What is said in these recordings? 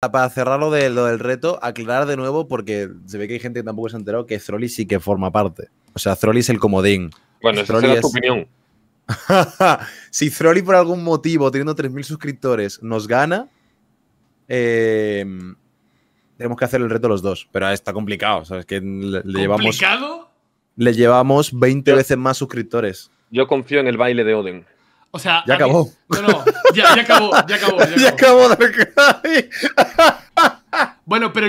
Ah, para cerrar lo, de, lo, del reto, aclarar de nuevo, porque se ve que hay gente que tampoco se ha enterado que Zrolli sí que forma parte. O sea, Zrolli es el comodín. Bueno, esa es... tu opinión. si Zrolli por algún motivo, teniendo 3.000 suscriptores, nos gana, eh, tenemos que hacer el reto los dos. Pero está complicado. ¿sabes? Que ¿Complicado? le llevamos 20 veces más suscriptores. Yo confío en el baile de Oden. O sea, ya acabó. ya, acabó, ya acabó. Ya acabó. bueno, pero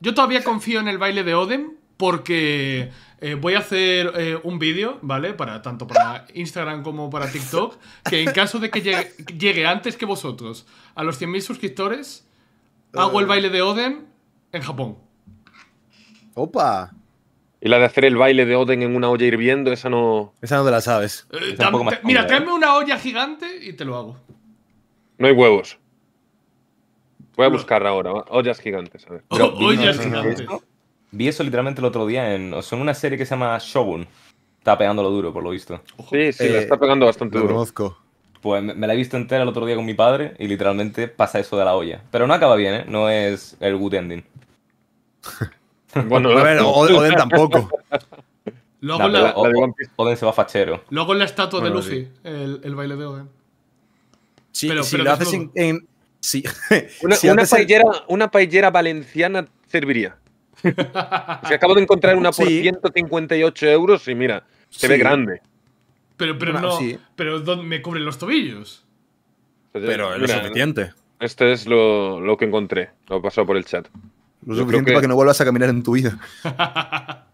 Yo, todavía confío en el baile de Odem porque eh, voy a hacer eh, un vídeo, ¿vale? Para tanto para Instagram como para TikTok, que en caso de que llegue, antes que vosotros a los 100.000 suscriptores, hago el eh. baile de Odem en Japón. Opa. Y la de hacer el baile de Oden en una olla hirviendo, esa no. Esa no te la sabes. Eh, mira, tráeme una olla gigante y te lo hago. No hay huevos. Voy a buscarla ahora, ollas gigantes. A ver. ollas gigantes. vi eso literalmente el otro día en. O una serie que se llama Shogun. Está pegándolo duro, por lo visto. Sí, sí, eh, está pegando bastante lo duro. conozco. Pues me la he visto entera el otro día con mi padre y literalmente pasa eso de la olla. Pero no acaba bien, ¿eh? No es el good ending. Bueno, a ver, Oden tampoco. Luego la, Oden se va fachero. Luego en la estatua de Lucy el, el, baile de Oden. Sí, pero, si lo haces en, sí. Una, si una, paellera, valenciana serviría. Si acabo de encontrar una por 158 euros y mira, se ve grande. Pero, pero no, pero me cubren los tobillos? Pero es lo suficiente. Este es lo, lo que encontré, lo he pasado por el chat. Lo suficiente que... para que no vuelvas a caminar en tu vida. a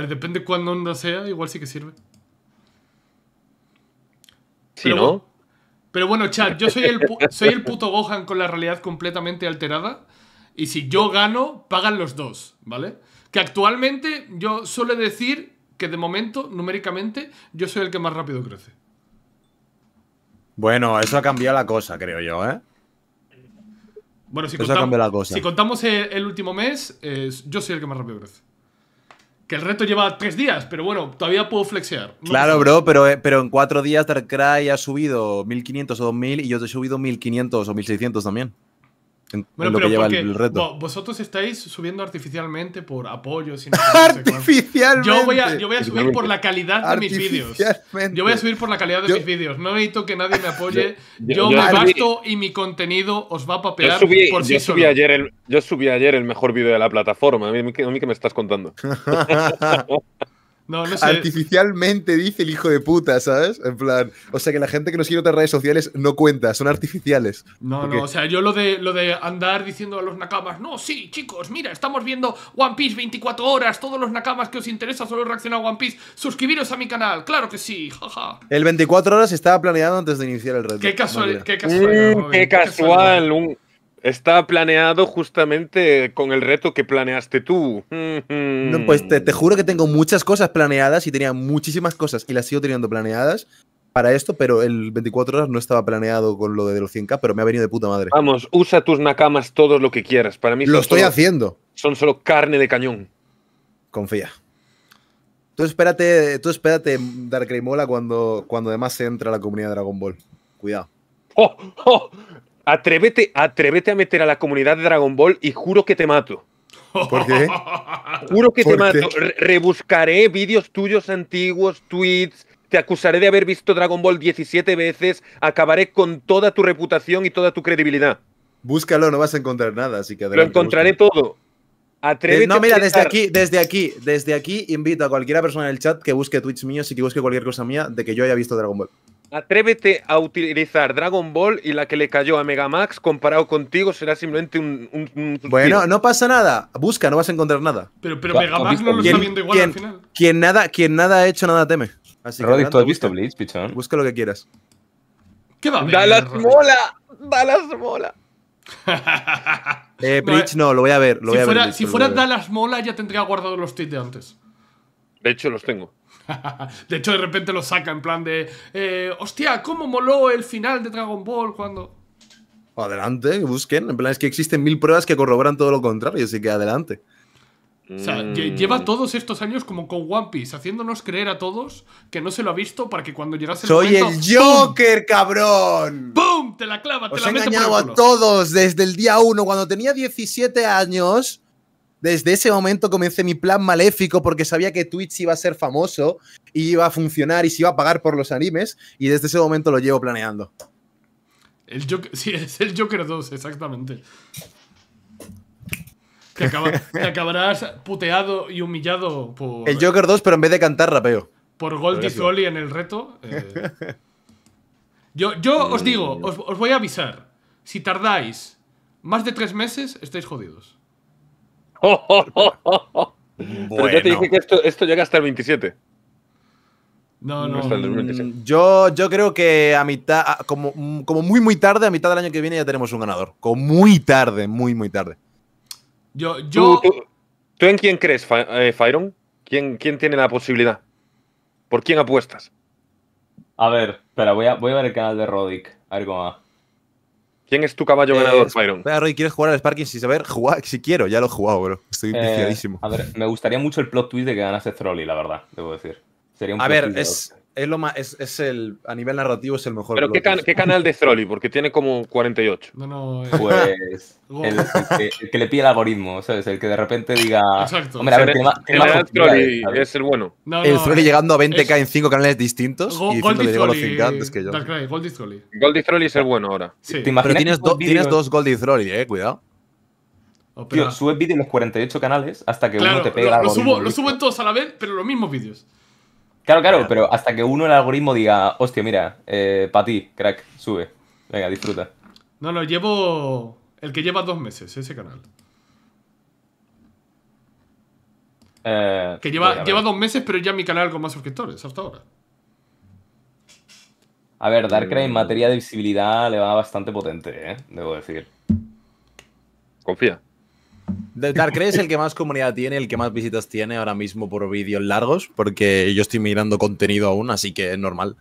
ver, depende cuándo onda sea, igual sí que sirve. Sí, ¿no? Pero bueno, chat, yo soy el, soy el puto Gohan con la realidad completamente alterada. Y si yo gano, pagan los dos, ¿vale? Que actualmente yo suele decir que de momento, numéricamente, yo soy el que más rápido crece. Bueno, eso ha cambiado la cosa, creo yo, ¿eh? Bueno, si, contamos, el, último mes, yo soy el que más rápido crece. Que el reto lleva tres días, pero bueno, todavía puedo flexear. claro, bro, pero, eh, pero en cuatro días Darkrai ha subido 1500 o 2000 y yo te he subido 1500 o 1600 también bueno, pero vosotros estáis subiendo artificialmente por apoyo. Sin artificialmente. Yo voy, a, subir por la calidad de mis vídeos. Yo voy a subir por la calidad de mis vídeos. No necesito que nadie me apoye. yo, me basto y mi contenido os va a papear por sí yo subí Ayer el, yo subí ayer el mejor vídeo de la plataforma. A mí, a mí que me estás contando. Artificialmente dice el hijo de puta, ¿sabes? En plan, o sea que la gente que nos sigue en otras redes sociales no cuenta, son artificiales. No, no, o sea, yo lo de, lo de andar diciendo a los nakamas, no, sí, chicos, mira, estamos viendo One Piece 24 horas, todos los nakamas que os interesa solo reaccionar a One Piece, suscribiros a mi canal, claro que sí, jaja. El 24 horas estaba planeado antes de iniciar el reto. Qué casual, qué casual. Mm, casual, qué casual. Un Está planeado justamente con el reto que planeaste tú. pues te, juro que tengo muchas cosas planeadas y tenía muchísimas cosas y las sigo teniendo planeadas para esto, pero el 24 horas no estaba planeado con lo de los 100k, pero me ha venido de puta madre. Vamos, usa tus nakamas todos lo que quieras. Para mí lo estoy haciendo. Son solo carne de cañón. Confía. Tú espérate, tú espérate Dark Mola cuando, cuando además se entra a la comunidad de Dragon Ball. Cuidado. Oh, oh. Atrévete, a meter a la comunidad de Dragon Ball y juro que te mato. ¿Por qué? Juro que te mato. rebuscaré vídeos tuyos antiguos, tweets, te acusaré de haber visto Dragon Ball 17 veces, acabaré con toda tu reputación y toda tu credibilidad. Búscalo, no vas a encontrar nada, así que adelante, Lo encontraré todo. Atrévete no, mira, desde aquí, desde aquí, desde aquí invito a cualquiera persona en el chat que busque tweets míos y que busque cualquier cosa mía de que yo haya visto Dragon Ball. Atrévete a utilizar Dragon Ball y la que le cayó a Mega Max comparado contigo será simplemente un. bueno, no pasa nada. Busca, no vas a encontrar nada. Pero, pero Mega Max no lo está viendo igual al final. Quien nada, quien nada ha hecho, nada teme. Así ¿tú has visto Blitz, pichón? Busca lo que quieras. ¿Qué va a ver, ¡Dalas mola! ¡Dalas mola! eh, Bleach no, lo voy a ver. si voy fuera, a ver, si Mola, ya tendría guardado los tweets de antes. De hecho, los tengo. de hecho, de repente los saca en plan de. Eh, ¡Hostia! ¿Cómo moló el final de Dragon Ball cuando.? Adelante, busquen. En plan, es que existen mil pruebas que corroboran todo lo contrario, así que adelante. O sea, mm. lleva todos estos años como con One Piece, haciéndonos creer a todos que no se lo ha visto para que cuando llegase el ¡Soy el Joker, cabrón! ¡Bum! Te la clava, Os te la he engañado a todos desde el día 1, cuando tenía 17 años desde ese momento comencé mi plan maléfico porque sabía que Twitch iba a ser famoso y iba a funcionar y se iba a pagar por los animes y desde ese momento lo llevo planeando. El sí, es el Joker 2, exactamente. Te, acabarás puteado y humillado por... El Joker 2, pero en vez de cantar, rapeo. Por Goldie y en el reto. Eh. Yo, yo os digo, os, os voy a avisar. Si tardáis más de tres meses, estáis jodidos bueno. te dije que esto, llega hasta el 27. No, no. Mm, yo, yo creo que a mitad, como, mm, como muy, muy tarde, a mitad del año que viene ya tenemos un ganador. Como muy tarde, muy, muy tarde. Yo, yo... ¿Tú, en quién crees, eh, Fairon? ¿Quién, ¿Quién tiene la posibilidad? ¿Por quién apuestas? A ver, espera, voy a, voy a ver el canal de Rodic. A ver cómo va. ¿Quién es tu caballo eh, ganador, A Byron? Roy, ¿quieres jugar al Sparking sin saber jugar? Si quiero, ya lo he jugado, bro. Estoy eh, viciadísimo. a ver, me gustaría mucho el plot twist de que ganase Trolli, la verdad, debo decir. Sería un a ver, es, es lo más, es, es, el, a nivel narrativo es el mejor. Pero ¿qué, ¿qué, canal de Throlly? Porque tiene como 48. No, no, eh. Pues el, que, le pide el algoritmo, ¿sabes? El que de repente diga... Exacto. Hombre, a ver, Throlly es el bueno. el Throlly llegando a 20k en 5 canales distintos Go, y Goldie llegó a los 5 antes que yo. Goldie Throlly. Throlly es el bueno ahora. ¿Te imaginas Pero tienes, tienes dos Goldy Throlly, eh, cuidado. Oh, Tío, subes vídeos en los 48 canales hasta que uno te pega lo, lo, subo, lo subo en todos a la vez, pero los mismos vídeos. Claro, claro, pero hasta que uno el algoritmo diga, hostia, mira, eh, para ti, crack, sube. Venga, disfruta. No, no, llevo. El que lleva dos meses, ese canal. Eh, que lleva, lleva dos meses, pero ya mi canal con más suscriptores hasta ahora. A ver, Darkrai en eh. materia de visibilidad le va bastante potente, ¿eh? debo decir. Confía dar es el que más comunidad tiene, el que más visitas tiene ahora mismo por vídeos largos, porque yo estoy mirando contenido aún, así que es normal.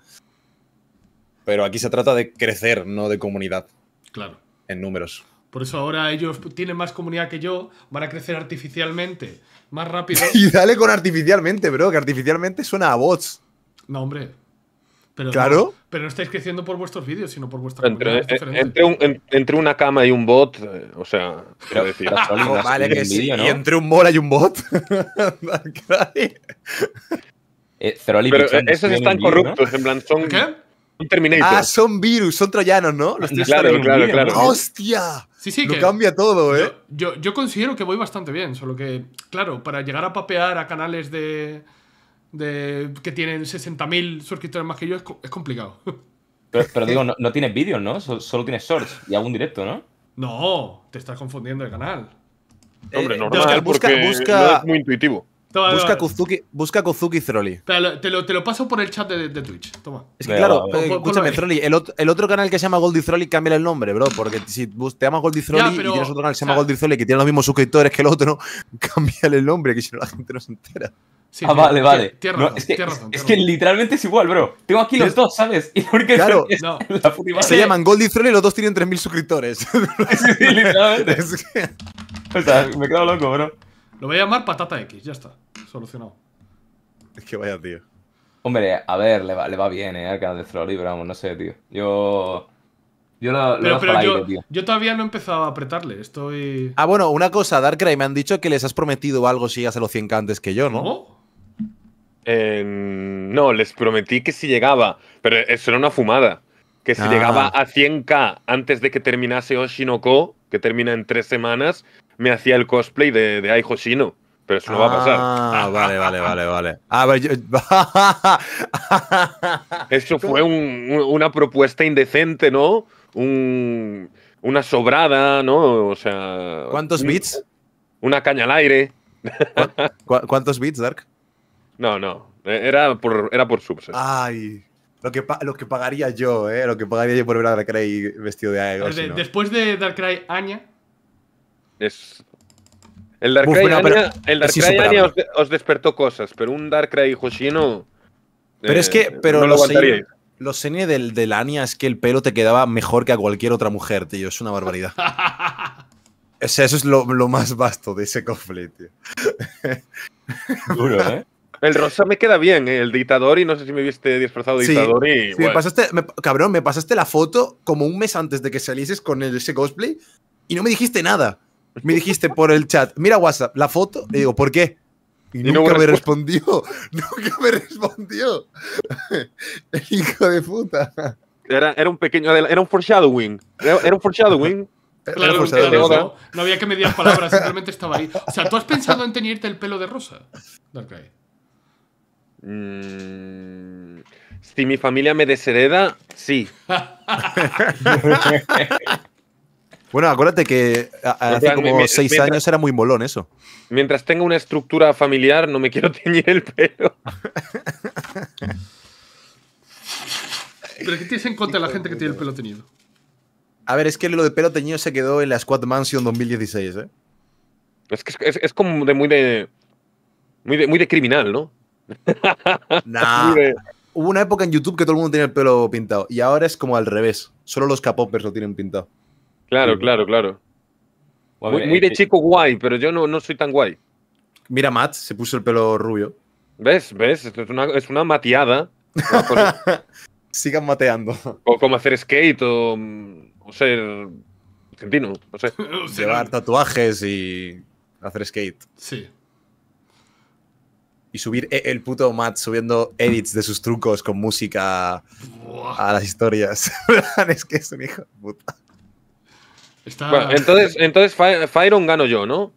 Pero aquí se trata de crecer, no de comunidad. Claro. En números. Por eso ahora ellos tienen más comunidad que yo, van a crecer artificialmente, más rápido. y dale con artificialmente, bro, que artificialmente suena a bots. No, hombre. Pero claro. No, pero no estáis creciendo por vuestros vídeos, sino por vuestra entre, entre, una cama y un bot, eh, o sea, quiero decir, vale que sí. Y entre un mola y un bot. Eh, pero eh, esos están corruptos, en plan, son. ¿Qué? Terminator. Ah, son virus, son troyanos, ¿no? Los claro, claro, claro. ¡Hostia! Sí, sí, Lo que cambia todo, ¿eh? yo, yo considero que voy bastante bien, solo que, claro, para llegar a papear a canales de de, que tienen 60.000 suscriptores más que yo, es, es complicado. Pero, digo, no, no tienes vídeos, ¿no? Solo, tienes shorts y algún directo, ¿no? No, te estás confundiendo el canal. Eh, Hombre, normal, porque no es muy intuitivo. busca, Kuzuki, busca Kuzuki Te lo, te, lo, paso por el chat de, Twitch. Toma. Es que, claro, eh, escúchame, Throlly. El, el, otro canal que se llama Goldie Throlly, cambia el nombre, bro. Porque si te llamas Goldie Throlly y tienes otro canal que se llama Goldy sea, que tiene los mismos suscriptores que el otro, cámbiale el nombre, que si no la gente no se entera ah, vale, vale. es, que, literalmente es igual, bro. Tengo aquí los dos, ¿sabes? Y claro, no. Se llaman y Throne y los dos tienen 3.000 suscriptores. sí, literalmente. O sea, me quedo loco, bro. Lo voy a llamar Patata X, ya está. Solucionado. Es que vaya, tío. Hombre, a ver, le va, le va bien, ¿eh? Al canal de Throlly, pero vamos, no sé, tío. Yo. Yo lo, pero, tío. yo, todavía no he empezado a apretarle, estoy. Ah, bueno, una cosa, Darkrai, me han dicho que les has prometido algo si llegas a los 100k antes que yo, ¿no? no, les prometí que si llegaba, pero eso era una fumada, que si ah. llegaba a 100k antes de que terminase Oshinoko, que termina en tres semanas, me hacía el cosplay de, de Ai Pero eso no va a pasar. Ah, vale, vale, vale, vale. eso fue una propuesta indecente, ¿no? una sobrada, ¿no? O sea. ¿Cuántos bits? Una caña al aire. ¿Cuántos bits, Dark? No, no. Eh, era por, era por subs. Ay. Lo que, lo que pagaría yo, ¿eh? Lo que pagaría yo por ver a Darkrai vestido de Aegor. Después de Darkrai Anya… Es. El Darkrai Anya os, despertó cosas, pero un Darkrai Hoshino. Pero es eh, que. Pero lo aguantaría. Lo del, Anya es que el pelo te quedaba mejor que a cualquier otra mujer, tío. Es una barbaridad. o eso es lo, más vasto de ese conflicto. tío. Duro, ¿eh? El rosa me queda bien, ¿eh? el dictador y no sé si me viste disfrazado de dictador y. Sí, me pasaste, cabrón, me pasaste la foto como un mes antes de que salieses con ese cosplay y no me dijiste nada. Me dijiste por el chat, mira WhatsApp, la foto, y digo, ¿por qué? Y, nunca me respondió. Nunca me respondió. hijo de puta. Era, un pequeño, era un foreshadowing. Era, un foreshadowing. Claro, no, había que mediar palabras, simplemente estaba ahí. O sea, ¿tú has pensado en tenerte el pelo de rosa? Okay. Mm, si mi familia me deshereda, sí. bueno, acuérdate que hace como 6 seis años era muy molón eso. Mientras tenga una estructura familiar, no me quiero teñir el pelo. ¿Pero qué tienes en contra de la gente que tiene el pelo teñido? A ver, es que lo de pelo teñido se quedó en la Squad Mansion 2016, ¿eh? Es que como de muy de, muy de. Muy de criminal, ¿no? nah. Hubo una época en YouTube que todo el mundo tenía el pelo pintado y ahora es como al revés. Solo los k lo tienen pintado. Claro, claro, claro. Muy, de eh, eh. chico guay, pero yo no, soy tan guay. Mira, Matt se puso el pelo rubio. ¿Ves? ¿Ves? es una, una mateada. Sigan mateando. O como hacer skate o, ser argentino, Llevar tatuajes y hacer skate. Sí y subir e-, el puto Matt subiendo edits de sus trucos con música a las historias. es que es un hijo de puta. entonces, entonces gano yo, ¿no?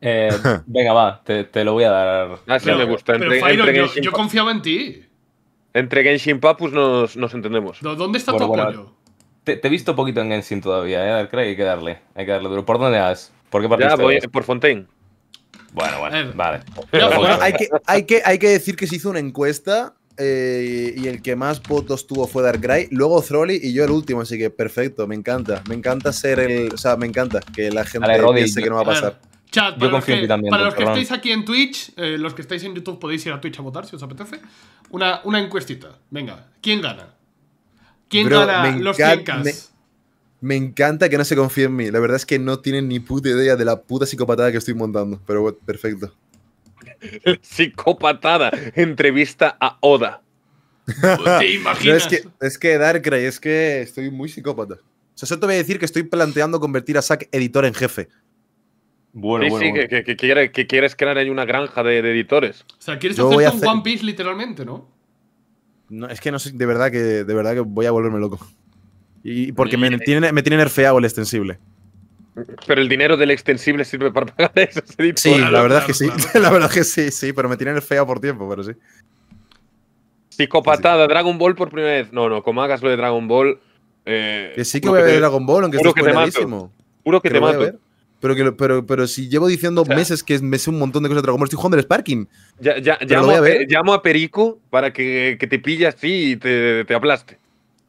Eh, venga, va, te, lo voy a dar. a ah, ver. pero, me gusta. yo, confiaba en ti. Entre Genshin Papus nos, entendemos. ¿Dónde está tu apoyo? te, he visto poquito en Genshin todavía, ¿eh? hay que darle. Hay que darle duro. ¿Por dónde vas? ¿Por qué eh, por Fontaine. Bueno, bueno, vale. hay, que, hay, que, decir que se hizo una encuesta eh, y el que más votos tuvo fue Darkrai, luego Throlly y yo el último, así que perfecto, me encanta. Me encanta ser el. O sea, me encanta que la gente piense que no va a pasar. Yo Chat, yo también, para los que estáis aquí en Twitch, eh, los que estáis en YouTube podéis ir a Twitch a votar si os apetece. Una, una encuestita. Venga, ¿quién gana? ¿Quién gana los 100 me encanta que no se confíe en mí. La verdad es que no tienen ni puta idea de la puta psicopatada que estoy montando. Pero perfecto. psicopatada. Entrevista a Oda. Pues, ¿Te imaginas? es, que, Darkrai, es que estoy muy psicópata. O sea, te voy a decir que estoy planteando convertir a Zack editor en jefe. Bueno, sí, bueno, sí, Que, que, quieres crear ahí una granja de, editores. O sea, quieres hacer un One Piece literalmente, ¿no? No, es que no sé, de verdad que de verdad que voy a volverme loco. Y porque me, tiene, me nerfeado el extensible. Pero el dinero del extensible sirve para pagar eso. Sí, la verdad que sí. la verdad que sí, sí, pero me tiene nerfeado por tiempo, pero sí. Psicopatada, Dragon Ball por primera vez. No, no, como hagas lo de Dragon Ball. Eh, que sí que voy a ver Dragon Ball, aunque es que te Juro que, te mato. pero, que, pero, pero si llevo diciendo meses que me sé un montón de cosas de Dragon Ball, estoy jugando el Sparking. Ya, ya, llamo, a, Perico para que, que te pille así y te, te aplaste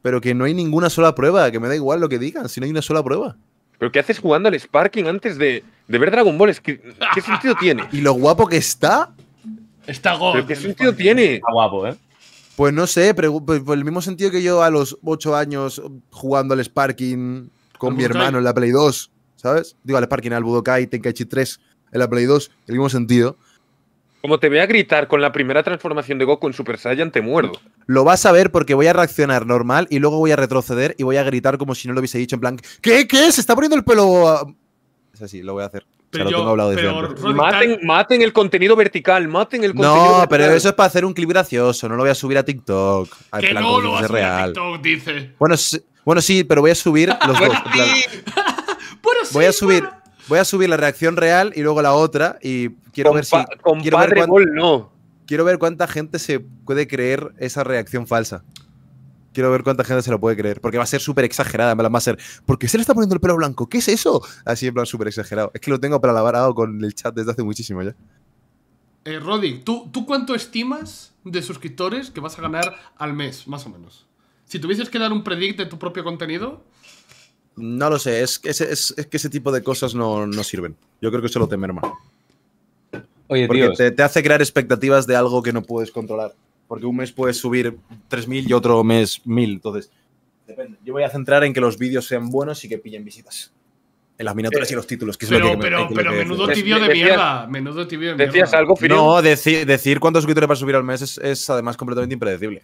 pero que no hay ninguna sola prueba, que me da igual lo que digan, si no hay una sola prueba. ¿Pero qué haces jugando al Sparking antes de, ver Dragon Ball? ¿Qué, sentido tiene? ¿Y lo guapo que está? Está guapo. ¿Qué sentido tiene? Está guapo, ¿eh? Pues no sé, por pues, pues el mismo sentido que yo a los 8 años jugando al Sparking con mi hermano en la Play 2, ¿sabes? Digo al Sparking, al Budokai Tenkaichi 3 en la Play 2, el mismo sentido. Como te voy a gritar con la primera transformación de Goku en Super Saiyan, te muerdo. Lo vas a ver porque voy a reaccionar normal y luego voy a retroceder y voy a gritar como si no lo hubiese dicho, en plan, ¿qué? ¿Qué? ¿Se está poniendo el pelo...? Es así, lo voy a hacer. Pero lo tengo hablado desde antes. Maten, el contenido vertical, maten el contenido No, pero eso es para hacer un clip gracioso, no lo voy a subir a TikTok. que no lo vas a TikTok, dice. Bueno, sí, bueno, sí, pero voy a subir los dos. voy a subir voy a subir la reacción real y luego la otra y quiero ver si... quiero ver cuánta, no. Quiero ver cuánta gente se puede creer esa reacción falsa. Quiero ver cuánta gente se lo puede creer, porque va a ser súper exagerada, va a ser. ¿Por qué se le está poniendo el pelo blanco? ¿Qué es eso? Así en plan súper exagerado. Es que lo tengo para lavarado con el chat desde hace muchísimo ya. Eh, Roddy, ¿tú, ¿tú cuánto estimas de suscriptores que vas a ganar al mes, más o menos? Si tuvieses que dar un predict de tu propio contenido, no lo sé, es, que ese tipo de cosas no, sirven. Yo creo que eso lo te merma. Porque te, hace crear expectativas de algo que no puedes controlar. Porque un mes puedes subir 3.000 y otro mes 1.000. Entonces, depende. Yo voy a centrar en que los vídeos sean buenos y que pillen visitas. En las miniaturas y eh, los títulos, pero, menudo tibio de mierda. Menudo tibio de mierda. algo, No, decir cuántos suscriptores vas a subir al mes es, además completamente impredecible.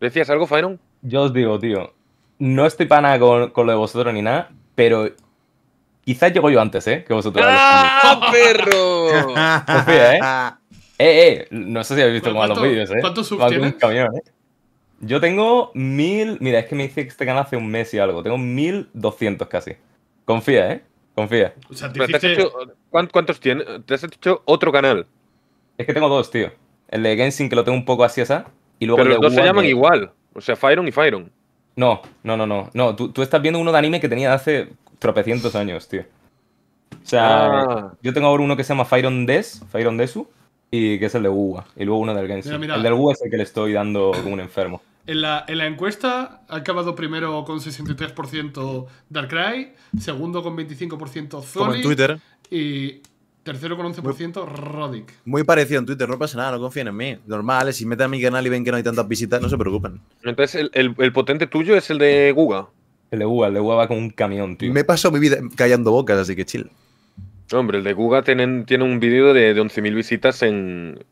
¿Decías algo, Fairon? Yo os digo, tío no estoy para con, con lo de vosotros ni nada, pero quizás llego yo antes, ¿eh? Que vosotros. ¡Ah, perro! Confía, ¿eh? Eh, eh, no sé si habéis visto como los vídeos, ¿eh? ¿Cuántos subs tienes? ¿eh? Yo tengo mil... Mira, es que me hice este canal hace un mes y algo. Tengo mil doscientos casi. Confía, ¿eh? Confía. O sea, te has hecho- ¿Cuántos tienes? Te has hecho otro canal, Es que tengo dos, tío. El de Genshin, que lo tengo un poco así, esa. Y luego pero los dos se llaman igual. O sea, Firon y Firon. No, no, no, no. tú, estás viendo uno de anime que tenía hace tropecientos años, tío. O sea, ah. yo tengo ahora uno que se llama Fire on Des, Fire on Desu, y que es el de Uwa. Y luego uno del Genshin. El del Uwa es el que le estoy dando como un enfermo. En la, encuesta ha acabado primero con 63% Darkrai, segundo con 25% Zoli. en Twitter. Y Tercero con 11%, Rodic. Muy parecido en Twitter, no pasa nada, no confíen en mí. Normal, si meten a mi canal y ven que no hay tantas visitas, no se preocupen. Entonces, el, potente tuyo es el de Guga. El de Guga, el de Guga va con un camión, tío. Me he mi vida callando bocas, así que chill. Hombre, el de Guga tiene, tiene un vídeo de, 11.000 visitas en,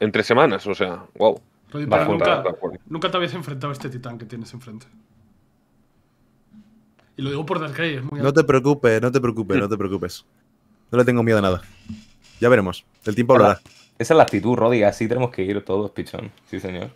en tres semanas, o sea, wow. nunca, te habías enfrentado a este titán que tienes enfrente. Y lo digo por las es Muy no te preocupes, no te preocupes, no te preocupes. No le tengo miedo a nada. Ya veremos. El tiempo hablará. Esa es la actitud, Roddy. Así tenemos que ir todos, pichón. Sí, señor.